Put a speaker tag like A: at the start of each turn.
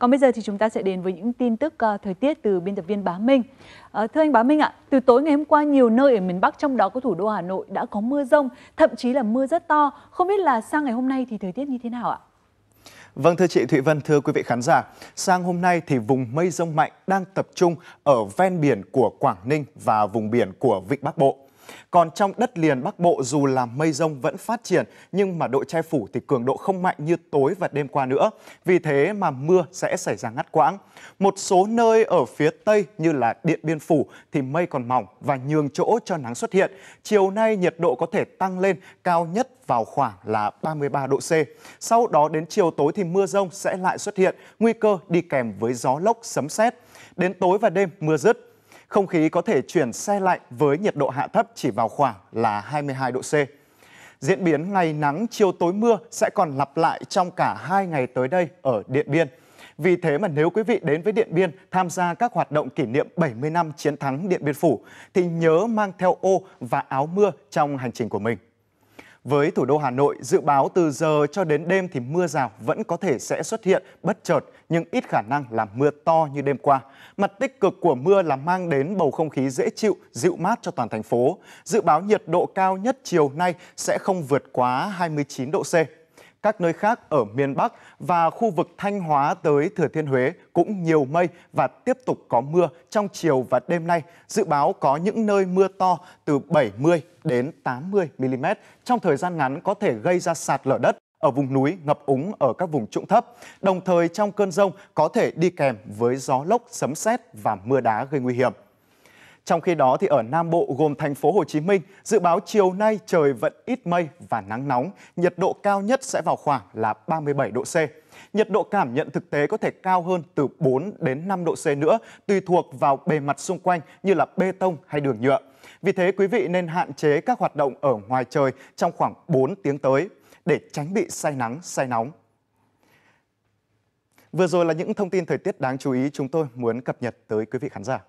A: Còn bây giờ thì chúng ta sẽ đến với những tin tức uh, thời tiết từ biên tập viên Bá Minh. Uh, thưa anh Bá Minh ạ, từ tối ngày hôm qua nhiều nơi ở miền Bắc trong đó có thủ đô Hà Nội đã có mưa rông, thậm chí là mưa rất to. Không biết là sang ngày hôm nay thì thời tiết như thế nào ạ?
B: Vâng thưa chị Thụy Vân, thưa quý vị khán giả, sang hôm nay thì vùng mây rông mạnh đang tập trung ở ven biển của Quảng Ninh và vùng biển của Vịnh Bắc Bộ. Còn trong đất liền Bắc Bộ dù là mây rông vẫn phát triển nhưng mà độ che phủ thì cường độ không mạnh như tối và đêm qua nữa. Vì thế mà mưa sẽ xảy ra ngắt quãng. Một số nơi ở phía Tây như là Điện Biên Phủ thì mây còn mỏng và nhường chỗ cho nắng xuất hiện. Chiều nay nhiệt độ có thể tăng lên cao nhất vào khoảng là 33 độ C. Sau đó đến chiều tối thì mưa rông sẽ lại xuất hiện, nguy cơ đi kèm với gió lốc, sấm sét. Đến tối và đêm mưa rứt, không khí có thể chuyển xe lạnh với nhiệt độ hạ thấp chỉ vào khoảng là 22 độ C. Diễn biến ngày nắng chiều tối mưa sẽ còn lặp lại trong cả hai ngày tới đây ở Điện Biên. Vì thế mà nếu quý vị đến với Điện Biên tham gia các hoạt động kỷ niệm 70 năm chiến thắng Điện Biên Phủ thì nhớ mang theo ô và áo mưa trong hành trình của mình. Với thủ đô Hà Nội, dự báo từ giờ cho đến đêm thì mưa rào vẫn có thể sẽ xuất hiện bất chợt nhưng ít khả năng là mưa to như đêm qua. Mặt tích cực của mưa là mang đến bầu không khí dễ chịu, dịu mát cho toàn thành phố. Dự báo nhiệt độ cao nhất chiều nay sẽ không vượt quá 29 độ C các nơi khác ở miền Bắc và khu vực Thanh Hóa tới Thừa Thiên Huế cũng nhiều mây và tiếp tục có mưa trong chiều và đêm nay. Dự báo có những nơi mưa to từ 70 đến 80 mm. Trong thời gian ngắn có thể gây ra sạt lở đất ở vùng núi, ngập úng ở các vùng trũng thấp. Đồng thời trong cơn rông có thể đi kèm với gió lốc, sấm sét và mưa đá gây nguy hiểm. Trong khi đó thì ở Nam Bộ gồm thành phố Hồ Chí Minh, dự báo chiều nay trời vẫn ít mây và nắng nóng, nhiệt độ cao nhất sẽ vào khoảng là 37 độ C. Nhiệt độ cảm nhận thực tế có thể cao hơn từ 4 đến 5 độ C nữa, tùy thuộc vào bề mặt xung quanh như là bê tông hay đường nhựa. Vì thế quý vị nên hạn chế các hoạt động ở ngoài trời trong khoảng 4 tiếng tới để tránh bị say nắng, say nóng. Vừa rồi là những thông tin thời tiết đáng chú ý chúng tôi muốn cập nhật tới quý vị khán giả.